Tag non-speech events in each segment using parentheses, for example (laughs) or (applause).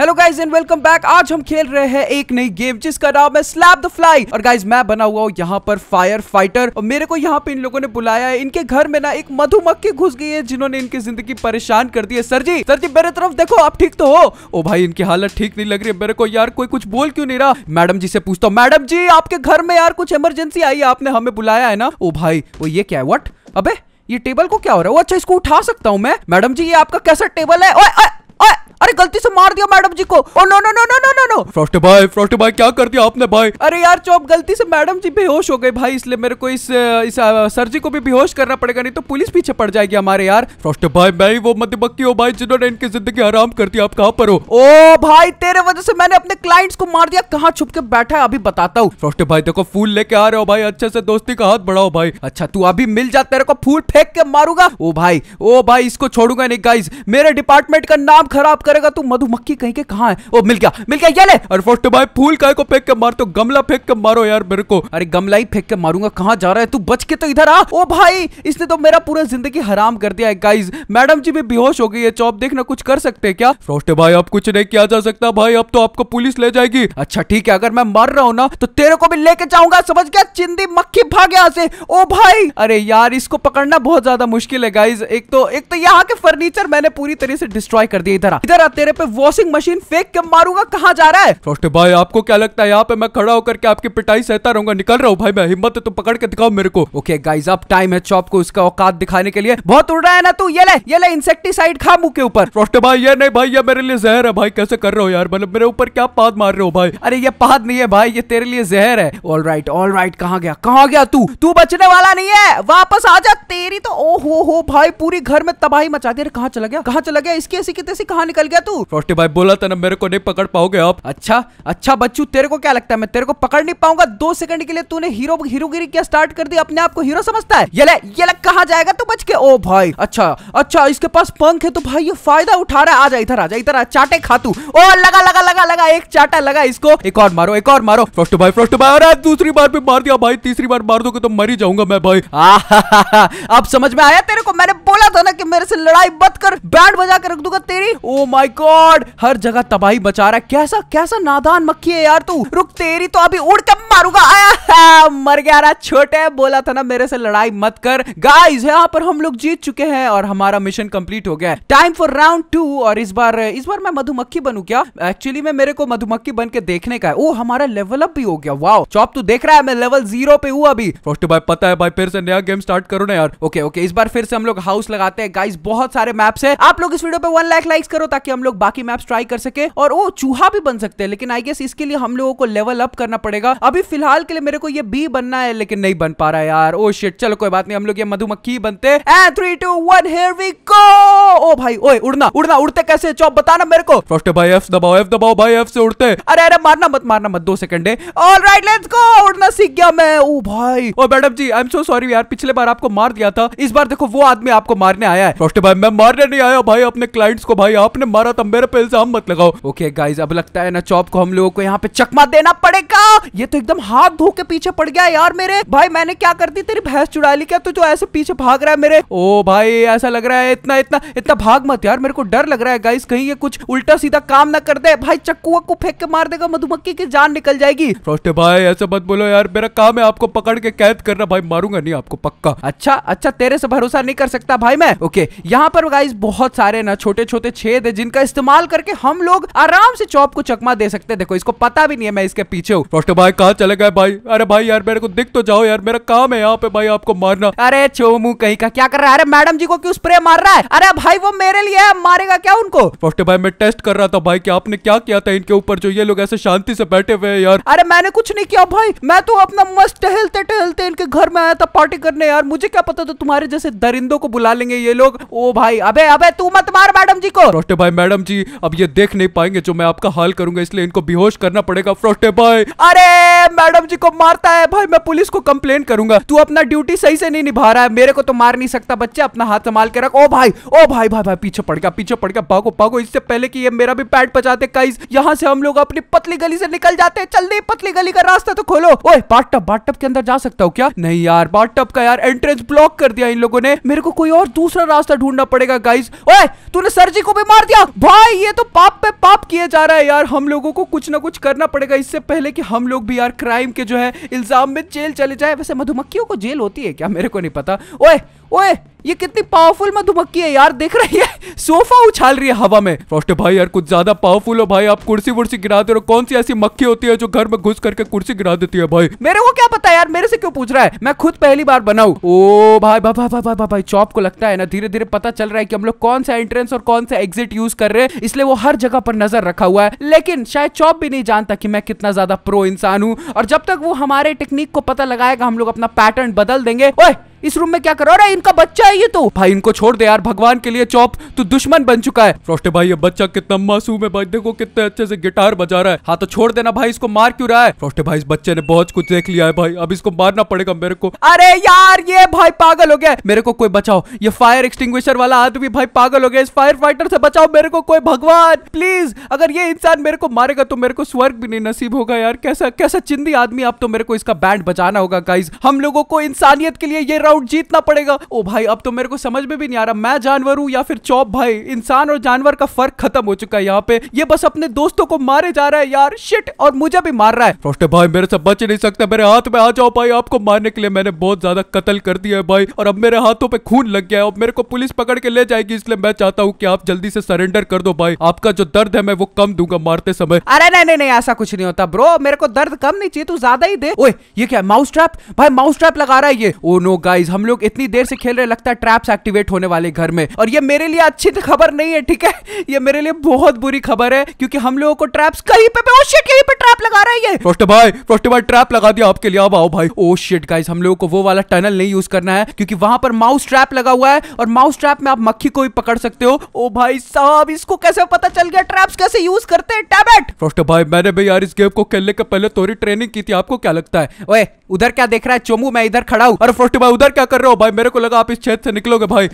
hello guys and welcome back आज हम खेल रहे हैं एक नई गेम जिसका नाम है स्लैप द फ्लाई और गाइस मैं बना हुआ हूँ यहाँ पर फायर फाइटर और मेरे को यहाँ पे इन लोगों ने बुलाया है इनके घर में ना एक मधुमक्खी घुस गई है जिन्होंने इनकी जिंदगी परेशान कर दी है सर जी सर जी मेरे तरफ देखो आप ठीक तो हो ओ भाई इनकी हालत ठीक नहीं लग रही है मेरे को यार कोई कुछ बोल क्यों नहीं रहा मैडम जी से पूछता हूँ मैडम जी आपके घर में यार कुछ इमरजेंसी आई है आपने हमें बुलाया है ना ओ भाई वो ये क्या है वट अब ये टेबल को क्या हो रहा है अच्छा इसको उठा सकता हूँ मैं मैडम जी ये आपका कैसा टेबल है अरे गलती से मार दिया मैडम जी को oh no no no no no no no frosty भाई फ्रॉस्टी भाई क्या कर दिया आपने भाई अरे यार चौप गलती से मैडम जी बेहोश हो गए भाई इसलिए मेरे को इस, इस सर जी को भी बेहोश करना पड़ेगा नहीं तो पुलिस पीछे पड़ जाएगी हमारे यार फ्रॉस्ट भाई मैं वो मधुमक्खी हो भाई जिन्होंने इनकी जिंदगी आराम कर दी आप कहाँ पर हो ओ भाई तेरे वजह से मैंने अपने क्लाइंट्स को मार दिया कहाँ छुप के बैठा है अभी बताता हूँ फ्रॉस्टी भाई देखो फूल लेके आ रहे हो भाई अच्छे से दोस्ती का हाथ बढ़ाओ भाई अच्छा तू अभी मिल जा तेरे को फूल फेंक के मारूंगा ओ भाई ओ भाई इसको छोड़ूंगा नहीं गाइज मेरे डिपार्टमेंट का नाम खराब करेगा तू मधुमक्खी कहीं के कहा है वो मिल गया मिल गया ये ले अरे फर्स्ट भाई फूल काय को फेंक के मार तो गमला फेंक के मारो यार मेरे को अरे गमला ही फेंक के मारूंगा कहाँ जा रहा है तू बच के तो इधर आ ओ भाई इसने तो मेरा पूरा जिंदगी हराम कर दिया है गाइज मैडम जी भी बेहोश हो गई है चौप देखना कुछ कर सकते हैं क्या फ्रोस्ट भाई अब कुछ नहीं किया जा सकता भाई अब तो आपको पुलिस ले जाएगी अच्छा ठीक है अगर मैं मर रहा हूँ ना तो तेरे को भी लेके जाऊंगा समझ गया चिंदी मक्खी भाग यहाँ से ओ भाई अरे यार इसको पकड़ना बहुत ज्यादा मुश्किल है गाइज एक तो एक तो यहाँ के फर्नीचर मैंने पूरी तरह से डिस्ट्रॉय कर दिया इधर रहा तेरे पे वॉशिंग मशीन फेंक के मारूंगा कहाँ जा रहा है छोटे भाई आपको क्या लगता है यहाँ पे मैं खड़ा होकर के आपकी पिटाई सहता रहूंगा निकल रहा हूँ भाई मैं हिम्मत तो पकड़ के दिखाओ मेरे को ओके गाइज अब टाइम है चौप को उसका औकात दिखाने के लिए बहुत उड़ रहा है ना तू ये ले ये ले इंसेक्टिसाइड खा मुंह के ऊपर छोटे भाई ये नहीं भाई ये मेरे लिए जहर है भाई कैसे कर रहे हो यार मतलब मेरे ऊपर क्या पाद मार रहे हो भाई अरे ये पाद नहीं है भाई ये तेरे लिए जहर है ऑल राइट ऑल राइट कहाँ गया कहाँ गया तू तू बचने वाला नहीं है वापस आ जा तेरी तो ओ हो हो भाई पूरी घर में तबाही मचा दे रहे कहा चला गया कहा चला गया इसकी ऐसी कितने कहा निकल गया तू फ्रॉस्टी भाई बोला था ना मेरे को नहीं पकड़ पाओगे आप अच्छा अच्छा बच्चू तेरे को क्या लगता है मैं तेरे को पकड़ नहीं पाऊंगा दो सेकंड के लिए तूने हीरो हीरोगिरी क्या स्टार्ट कर दी अपने आप को हीरो समझता है ये ले ये ले कहा जाएगा तू बच के ओ भाई अच्छा अच्छा इसके पास पंख है तो भाई ये फायदा उठा रहा है आ आजा इधर आ आजा इधर चाटे खा तू ओ लगा लगा लगा लगा एक चाटा लगा इसको एक और मारो एक और मारो फ्रॉस्ट भाई फ्रॉस्ट भाई अरे दूसरी बार भी मार दिया भाई तीसरी बार मार दोगे तो मर ही जाऊंगा मैं भाई अब समझ में आया तेरे को मैंने बोला था ना कि मेरे से लड़ाई बंद कर बैंड बजा के रख दूंगा तेरी ओ माय माय गॉड हर जगह तबाही बचा रहा है कैसा कैसा नादान मक्खी है यार तू रुक तेरी तो अभी उड़ के मारूंगा आया मर गया रहा छोटे बोला था ना मेरे से लड़ाई मत कर गाइस यहाँ पर हम लोग जीत चुके हैं और हमारा मिशन कंप्लीट हो गया टाइम फॉर राउंड टू और इस बार इस बार मैं मधुमक्खी बनू क्या एक्चुअली में मेरे को मधुमक्खी बन के देखने का है ओ हमारा लेवल अप भी हो गया वाओ चौप तू देख रहा है मैं लेवल जीरो पे हूँ अभी फर्स्ट भाई पता है भाई फिर से नया गेम स्टार्ट करो ना यार ओके ओके इस बार फिर से हम लोग हाउस लगाते हैं गाइस बहुत सारे मैप्स हैं आप लोग इस वीडियो पे वन लाख लाइक्स करो ताकि ताकि हम लोग बाकी मैप्स ट्राई कर सके और वो चूहा भी बन सकते हैं लेकिन आई गेस इसके लिए हम लोगों को लेवल अप करना पड़ेगा अभी फिलहाल के लिए मेरे को ये बी बनना है लेकिन नहीं बन पा रहा है यार ओ oh शिट चलो कोई बात नहीं हम लोग ये मधुमक्खी बनते हैं three two one here we go ओ भाई ओए उड़ना उड़ना उड़ते कैसे चौप बताना मेरे को फर्स्ट भाई एफ दबाओ एफ दबाओ भाई एफ से उड़ते अरे अरे मारना मत मारना मत दो सेकंड है ऑलराइट लेट्स गो उड़ना सीख गया मैं ओ oh भाई ओ oh, madam ji I am so sorry यार पिछले बार आपको मार दिया था इस बार देखो वो आदमी आपको मारने आया है फर्स्ट भाई मैं मारने नहीं आया भाई अपने क्लाइंट्स को भाई आपने मारा था मेरे पे इल्जाम मत लगाओ ओके गाइज अब लगता है ना चौप को हम लोगों को यहाँ पे चकमा देना पड़ेगा ये तो एकदम हाथ धो के पीछे पड़ गया यार मेरे भाई मैंने क्या कर दी तेरी भैंस चुड़ा ली क्या तू जो तो ऐसे पीछे भाग रहा है मेरे ओ भाई ऐसा लग रहा है इतना इतना इतना भाग मत यार मेरे को डर लग रहा है गाइस कहीं ये कुछ उल्टा सीधा काम ना कर दे भाई चक्कू वक्कू फेंक के मार देगा मधुमक्खी की जान निकल जाएगी फ्रोस्टे भाई ऐसे मत बोलो यार मेरा काम है आपको पकड़ के कैद करना भाई मारूंगा नहीं आपको पक्का अच्छा अच्छा तेरे से भरोसा नहीं कर सकता भाई मैं ओके यहाँ पर गाइस बहुत सारे ना छोटे छोटे छेद है जिनका इस्तेमाल करके हम लोग आराम से चौप को चकमा दे सकते हैं देखो इसको पता भी नहीं है मैं इसके पीछे हूँ रोस्टर भाई कहा चले गए भाई अरे भाई यार मेरे को दिख तो जाओ यार मेरा काम है यहाँ पे भाई आपको मारना अरे छोमू कहीं का क्या कर रहा है अरे मैडम जी को क्यों स्प्रे मार रहा है अरे भाई वो मेरे लिए मारेगा क्या उनको रोस्टर भाई मैं टेस्ट कर रहा था भाई की आपने क्या किया था इनके ऊपर जो ये लोग ऐसे शांति से बैठे हुए हैं यार अरे मैंने कुछ नहीं किया भाई मैं तो अपना मस्त टहलते टहलते इनके घर में आया था पार्टी करने यार मुझे क्या पता था तुम्हारे जैसे दरिंदों को बुला लेंगे ये लोग ओ भाई अबे अबे तू मत मार मैडम जी को रोस्टर भाई भाई मैडम जी अब ये देख नहीं पाएंगे जो मैं आपका हाल करूंगा इसलिए इनको बेहोश करना पड़ेगा फ्रोटे भाई अरे मैडम जी को मारता है भाई मैं पुलिस को कंप्लेन करूंगा तू अपना ड्यूटी सही से नहीं निभा रहा है मेरे को तो मार नहीं सकता बच्चे अपना हाथ संभाल के रख ओ भाई ओ भाई भाई भाई पीछे पड़ गया पीछे पड़ गया भागो भागो इससे पहले की ये मेरा भी पैड बचाते कई यहाँ से हम लोग अपनी पतली गली से निकल जाते हैं चलते पतली गली का रास्ता तो खोलो ओ बाट बाथटब के अंदर जा सकता हूँ क्या नहीं यार बाथटब का यार एंट्रेंस ब्लॉक कर दिया इन लोगों ने मेरे को कोई और दूसरा रास्ता ढूंढना पड़ेगा गाइस ओए तूने सर जी को भी मार दिया भाई ये तो पाप पे पाप किया जा रहा है यार हम लोगों को कुछ ना कुछ करना पड़ेगा इससे पहले कि हम लोग भी यार क्राइम के जो है इल्जाम में जेल चले जाए वैसे मधुमक्खियों को जेल होती है क्या मेरे को नहीं पता ओए ओए ये कितनी पावरफुल मधुमक्खी है यार देख रही है सोफा उछाल रही है हवा में फ्रॉस्ट भाई यार कुछ ज्यादा पावरफुल हो भाई आप कुर्सी वुर्सी गिरा दे रहे हो कौन सी ऐसी मक्खी होती है जो घर में घुस करके कुर्सी गिरा देती है भाई मेरे को क्या पता यार मेरे से क्यों पूछ रहा है मैं खुद पहली बार बनाऊ ओ भाई भाई भाई भाई भाई, चौप को लगता है ना धीरे धीरे पता चल रहा है की हम लोग कौन सा एंट्रेंस और कौन सा एग्जिट यूज कर रहे हैं इसलिए वो हर जगह पर नजर रखा हुआ है लेकिन शायद चौप भी नहीं जानता की मैं कितना ज्यादा प्रो इंसान हूँ और जब तक वो हमारे टेक्निक को पता लगाएगा हम लोग अपना पैटर्न बदल देंगे ओए इस रूम में क्या करो रहा है इनका बच्चा है ये तो भाई इनको छोड़ दे यार भगवान के लिए चौप तू दुश्मन बन चुका है फ्रोस्टे भाई ये बच्चा कितना मासूम है भाई देखो कितने अच्छे से गिटार बजा रहा है हाँ तो छोड़ देना भाई इसको मार क्यों रहा है फ्रोस्टे भाई इस बच्चे ने बहुत कुछ देख लिया है भाई अब इसको मारना पड़ेगा मेरे को अरे यार ये भाई पागल हो गया मेरे को कोई बचाओ ये फायर एक्सटिंग वाला आदमी भाई पागल हो गया इस फायर फाइटर से बचाओ मेरे को कोई भगवान प्लीज अगर ये इंसान मेरे को मारेगा तो मेरे को स्वर्ग भी नहीं नसीब होगा यार कैसा कैसा चिंदी आदमी अब तो मेरे को इसका बैंड बचाना होगा गाइज हम लोगों को इंसानियत के लिए ये राउंड जीतना पड़ेगा ओ भाई अब तो मेरे को समझ में भी नहीं आ रहा मैं जानवर हूँ या फिर चौप भाई इंसान और जानवर का फर्क खत्म हो चुका है यहाँ पे ये बस अपने दोस्तों को मारे जा रहा है यार शिट और मुझे भी मार रहा है फ्रोस्टे भाई मेरे से बच नहीं सकता मेरे हाथ में आ जाओ भाई आपको मारने के लिए मैंने बहुत ज्यादा कत्ल कर दिया है भाई और अब मेरे हाथों पे खून लग गया है और मेरे को पुलिस पकड़ के ले जाएगी इसलिए मैं चाहता हूँ कि आप जल्दी से सरेंडर कर दो भाई आपका जो दर्द है मैं वो कम दूंगा मारते समय अरे नहीं नहीं नहीं ऐसा कुछ नहीं होता ब्रो मेरे को दर्द कम नहीं चाहिए तू ज्यादा ही दे ओए ये क्या माउस ट्रैप भाई माउस ट्रैप लगा रहा है ये ओ नो गाइस गाइज हम लोग इतनी देर से खेल रहे लगता है ट्रैप्स एक्टिवेट होने वाले घर में और ये मेरे लिए अच्छी तो खबर नहीं है ठीक है ये मेरे लिए बहुत बुरी खबर है क्योंकि हम लोगों को ट्रैप्स कहीं पे भी ओ शिट यहीं पे ट्रैप लगा रहा है ये फर्स्ट भाई फर्स्ट भाई ट्रैप लगा दिया आपके लिए अब आओ भाई ओ शिट गाइस हम लोगों को वो वाला टनल नहीं यूज करना है क्योंकि वहां पर माउस ट्रैप लगा हुआ है और माउस ट्रैप में आप मक्खी को भी पकड़ सकते हो ओ भाई साहब इसको कैसे पता चल गया ट्रैप्स कैसे यूज करते हैं टैबेट फर्स्ट भाई मैंने भाई यार इस गेम को खेलने के पहले थोड़ी ट्रेनिंग की थी आपको क्या लगता है ओए उधर क्या देख रहा है चोमू मैं इधर खड़ा हूँ और फर्स्ट भाई उधर यार क्या कर रहे हो भाई मेरे को लगा आप इस छेद से निकलोगे भाई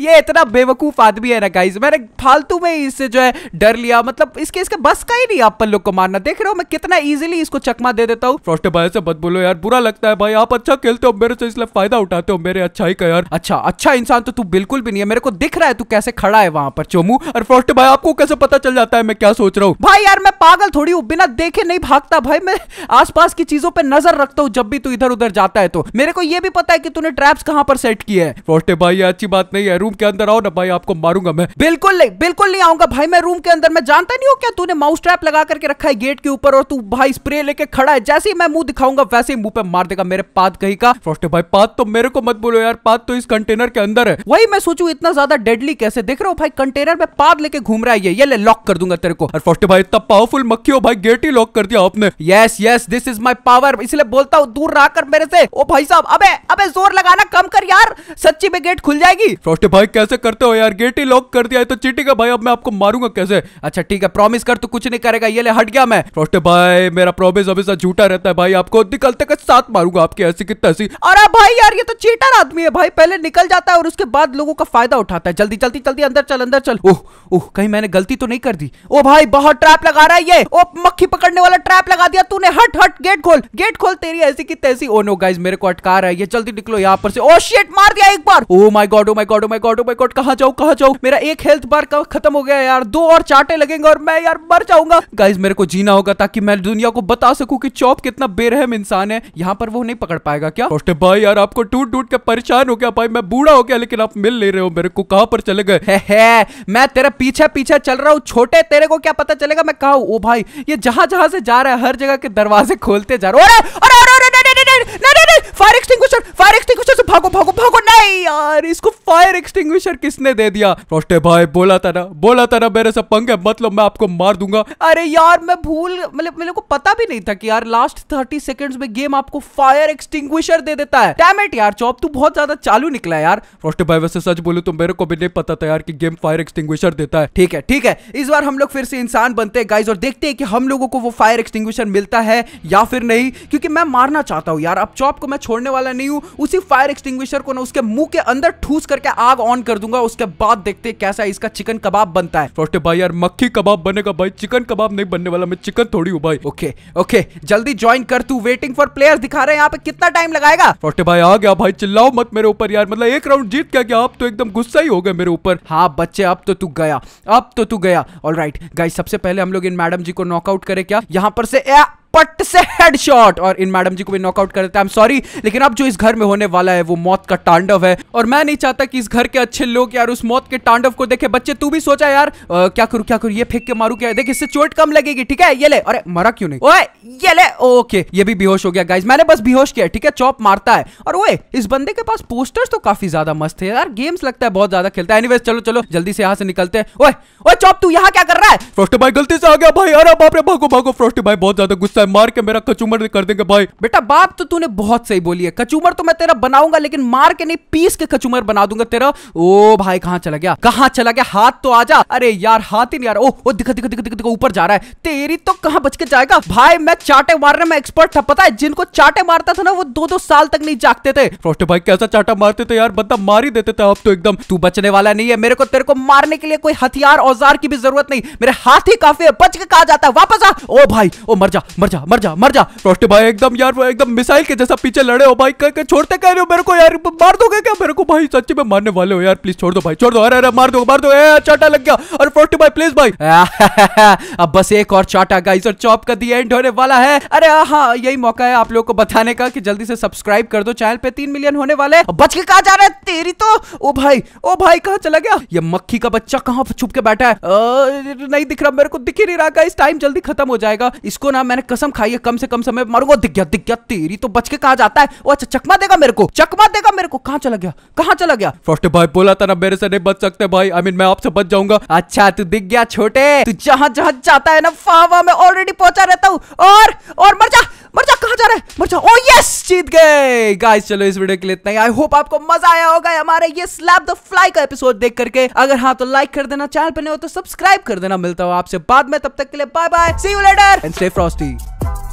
(laughs) ये इतना बेवकूफ आदमी है ना गाइज मैंने फालतू में इससे जो है डर लिया मतलब इसके इसके बस का ही नहीं आप लोग को मारना देख रहे हो मैं कितना इजिली इसको चकमा दे देता हूँ फ्रॉस्टे भाई से बद बोलो यार बुरा लगता है भाई आप अच्छा खेलते हो मेरे से इसलिए फायदा उठाते हो मेरे अच्छा ही का यार अच्छा अच्छा इंसान तो तू बिल्कुल भी नहीं है मेरे को दिख रहा है तू कैसे खड़ा है वहाँ पर चोमू और फ्रॉस्टे भाई आपको कैसे पता चल जाता है मैं क्या सोच रहा हूँ भाई यार मैं पागल थोड़ी हूँ बिना देखे नहीं भागता भाई मैं आसपास की चीजों पर नजर रखता हूँ जब भी तू इधर उधर जाता है तो मेरे को ये भी पता है कि तूने ट्रैप्स कहाँ पर सेट किए हैं फोटे भाई अच्छी बात नहीं है रूम के अंदर आओ ना भाई आपको मारूंगा मैं बिल्कुल नहीं बिल्कुल नहीं आऊंगा भाई मैं रूम के अंदर मैं जानता नहीं हूँ क्या तूने माउस ट्रैप लगा करके रखा है गेट के ऊपर और तू भाई स्प्रे लेके खड़ा है जैसे ही मैं मुंह दिखाऊंगा वैसे ही मुंह पे मार देगा मेरे पात कहीं का फोटे भाई पात तो मेरे को मत बोलो यार पात तो इस कंटेनर के अंदर है वही मैं सोचू इतना ज्यादा डेडली कैसे देख रहे हो भाई कंटेनर में पाद लेके घूम रहा है ये ये ले लॉक कर दूंगा तेरे को और फोटे भाई इतना पावरफुल मक्खी हो भाई गेट ही लॉक कर दिया आपने yes yes this is my power इसलिए बोलता हूँ दूर रहकर मेरे से ओ भाई साहब अबे अबे जोर लगाना कम कर यार सच्ची में गेट खुल जाएगी फ्रॉस्टी भाई कैसे करते हो यार गेट ही लॉक कर दिया है तो चीटी का भाई अब मैं आपको मारूंगा कैसे अच्छा ठीक है प्रॉमिस कर तू कुछ नहीं करेगा ये ले हट गया मैं फ्रॉस्टी भाई मेरा प्रॉमिस हमेशा झूठा रहता है भाई आपको निकलते का साथ मारूंगा आपकी ऐसी कितना तैसी अरे भाई यार ये तो चीटर आदमी है भाई पहले निकल जाता है और उसके बाद लोगों का फायदा उठाता है जल्दी जल्दी जल्दी अंदर चल अंदर चल ओह ओह कहीं मैंने गलती तो नहीं कर दी ओ भाई बहुत ट्रैप लगा रहा है ये ओ मक्खी पकड़ने वाला ट्रैप लगा दिया तूने हट हट गेट खोल गेट खोल तेरी ऐसी की तैसी ओ नो गाइस मेरे को अटका रहा है ये जल्दी निकलो यहाँ पर से ओ oh, शेट मार दिया एक बार oh my god oh my god oh my god oh my god कहा जाऊँ कहा जाऊँ मेरा एक हेल्थ बार खत्म हो गया यार दो और चाटे लगेंगे और मैं यार मर जाऊंगा गाइज मेरे को जीना होगा ताकि मैं दुनिया को बता सकूं कि चौप कितना बेरहम इंसान है यहाँ पर वो नहीं पकड़ पाएगा क्या भाई यार आपको टूट टूट के परेशान हो गया भाई मैं बूढ़ा हो गया लेकिन आप मिल ले रहे हो मेरे को कहा पर चले गए है, है मैं तेरे पीछे पीछे चल रहा हूँ छोटे तेरे को क्या पता चलेगा मैं कहा ओ भाई ये जहां जहां से जा रहा है हर जगह के दरवाजे खोलते जा रहा हूँ dead dead dead dead fire extinguisher fire extinguisher से भागो भागो भागो यार इसको फायर एक्सटिंग किसने दे दिया रोस्टे भाई बोला था ना बोला था ना मेरे सब पंख है मतलब मैं आपको मार दूंगा अरे यार मैं भूल मतलब मेरे को पता भी नहीं था कि यार लास्ट थर्टी सेकेंड में गेम आपको फायर एक्सटिंग दे देता है डैमेट यार चौब तू बहुत ज्यादा चालू निकला यार रोस्टे भाई वैसे सच बोलू तो मेरे को भी नहीं पता था यार कि गेम फायर एक्सटिंग देता है ठीक है ठीक है इस बार हम लोग फिर से इंसान बनते हैं गाइज और देखते हैं कि हम लोगों को वो फायर एक्सटिंग मिलता है या फिर नहीं क्योंकि मैं मारना चाहता हूँ यार अब चौप को मैं छोड़ने वाला नहीं हूँ उसी फायर एक्सटिंग को ना उसके मुंह के अंदर ठूस करके आग ऑन कर दूंगा उसके बाद देखते कैसा इसका चिकन कबाब बनता है छोटे भाई यार मक्खी कबाब बनेगा भाई चिकन कबाब नहीं बनने वाला मैं चिकन थोड़ी हूँ भाई ओके ओके जल्दी ज्वाइन कर तू वेटिंग फॉर प्लेयर दिखा रहे हैं यहाँ पे कितना टाइम लगाएगा छोटे भाई आ गया भाई चिल्लाओ मत मेरे ऊपर यार मतलब एक राउंड जीत क्या गया आप तो एकदम गुस्सा ही हो गए मेरे ऊपर हाँ बच्चे अब तो तू गया अब तो तू गया ऑल राइट गाई सबसे पहले हम लोग इन मैडम जी को नॉकआउट करे क्या यहाँ पर से पट से हेडशॉट और इन मैडम जी को भी नॉकआउट कर देता है सॉरी लेकिन अब जो इस घर में होने वाला है वो मौत का तांडव है और मैं नहीं चाहता कि इस घर के अच्छे लोग यार उस मौत के तांडव को देखे बच्चे तू भी सोचा यार आ, क्या करूं क्या करूं ये फेंक के मारू क्या देख इससे चोट कम लगेगी ठीक है ये ले अरे मरा क्यों नहीं ओए ये ले ओके ये भी बेहोश हो गया गाइज मैंने बस बेहोश किया ठीक है चौप मारता है और ओए इस बंदे के पास पोस्टर्स तो काफी ज्यादा मस्त है यार गेम्स लगता है बहुत ज्यादा खेलता है एनीवेज चलो चलो जल्दी से यहां से निकलते हैं ओए ओए चौप तू यहां क्या कर रहा है फ्रॉस्टी भाई गलती से आ गया भाई अरे बाप रे भागो भागो फ्रॉस्टी भाई बहुत ज्यादा गुस्सा गुस्सा है मार के मेरा कचूमर कर देंगे भाई बेटा बाप तो तूने बहुत सही बोली है कचूमर तो मैं तेरा बनाऊंगा लेकिन मार के नहीं पीस के कचूमर बना दूंगा तेरा ओ भाई कहाँ चला गया कहाँ चला गया हाथ तो आ जा अरे यार हाथ ही नहीं आ रहा ओ दिखा दिखा दिखा दिखा ऊपर जा रहा है तेरी तो कहाँ बच के जाएगा भाई मैं चाटे मारने में एक्सपर्ट था पता है जिनको चाटे मारता था ना वो दो दो साल तक नहीं जागते थे फ्रोस्टे भाई कैसा चाटा मारते थे यार बंदा मार ही देते थे अब तो एकदम तू बचने वाला नहीं है मेरे को तेरे को मारने के लिए कोई हथियार औजार की भी जरूरत नहीं मेरे हाथ ही काफी है बच के कहा जाता है वापस आ ओ भाई ओ मर जा मर मर जा मर जा मर जा फ्रॉस्टी भाई एकदम यार वो एकदम मिसाइल के जैसा पीछे लड़े हो भाई कह के छोड़ते कह रहे हो मेरे को यार मार दोगे क्या मेरे को भाई सच्ची में मारने वाले हो यार प्लीज छोड़ दो भाई छोड़ दो अरे अरे मार दो मार दो ए चाटा लग गया अरे फ्रॉस्टी भाई प्लीज भाई (laughs) अब बस एक और चाटा गाइस और चॉप का दी एंड होने वाला है अरे हां हाँ, यही मौका है आप लोगों को बताने का कि जल्दी से सब्सक्राइब कर दो चैनल पे 3 मिलियन होने वाले बच के कहां जा रहे है तेरी तो ओ भाई ओ भाई कहां चला गया ये मक्खी का बच्चा कहां छुप के बैठा है नहीं दिख रहा मेरे को दिख ही नहीं रहा गाइस टाइम जल्दी खत्म हो जाएगा इसको ना मैंने कसम खाई है कम से कम समय मारूंगा दिख गया दिख गया तेरी तो बच के कहा जाता है वो अच्छा चकमा देगा मेरे को चकमा देगा मेरे को कहाँ चला गया कहाँ चला गया फर्स्ट भाई बोला था ना मेरे से नहीं बच सकते भाई आई मीन मैं आपसे बच जाऊंगा अच्छा तू दिख गया छोटे तू जहाँ जहाँ जाता है ना फावा में ऑलरेडी पहुंचा रहता हूँ और और मर जा जीत गए गाइस चलो इस वीडियो के लिए इतना ही आई होप आपको मजा आया होगा हमारे ये स्लैप द फ्लाई का एपिसोड देख करके अगर हाँ तो लाइक कर देना चैनल पर नहीं हो तो सब्सक्राइब कर देना मिलता हो आपसे बाद में तब तक के लिए bye bye see you later and stay Frosty